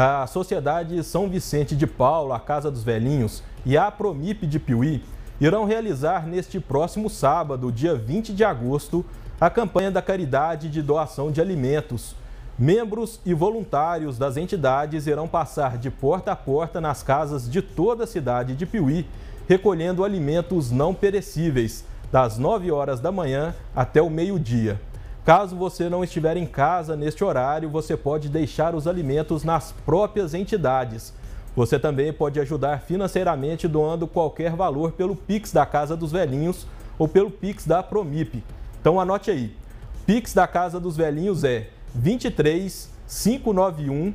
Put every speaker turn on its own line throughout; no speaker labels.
a Sociedade São Vicente de Paulo, a Casa dos Velhinhos e a Promip de Piuí irão realizar neste próximo sábado, dia 20 de agosto, a campanha da caridade de doação de alimentos. Membros e voluntários das entidades irão passar de porta a porta nas casas de toda a cidade de Piuí, recolhendo alimentos não perecíveis, das 9 horas da manhã até o meio-dia. Caso você não estiver em casa neste horário, você pode deixar os alimentos nas próprias entidades. Você também pode ajudar financeiramente doando qualquer valor pelo Pix da Casa dos Velhinhos ou pelo Pix da Promip. Então anote aí. Pix da Casa dos Velhinhos é 23 591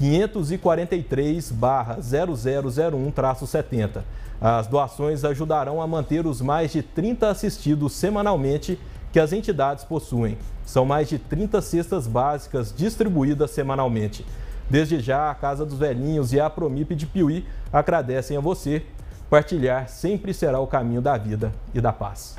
543-0001-70. As doações ajudarão a manter os mais de 30 assistidos semanalmente que as entidades possuem. São mais de 30 cestas básicas distribuídas semanalmente. Desde já, a Casa dos Velhinhos e a Promip de Piuí agradecem a você. Partilhar sempre será o caminho da vida e da paz.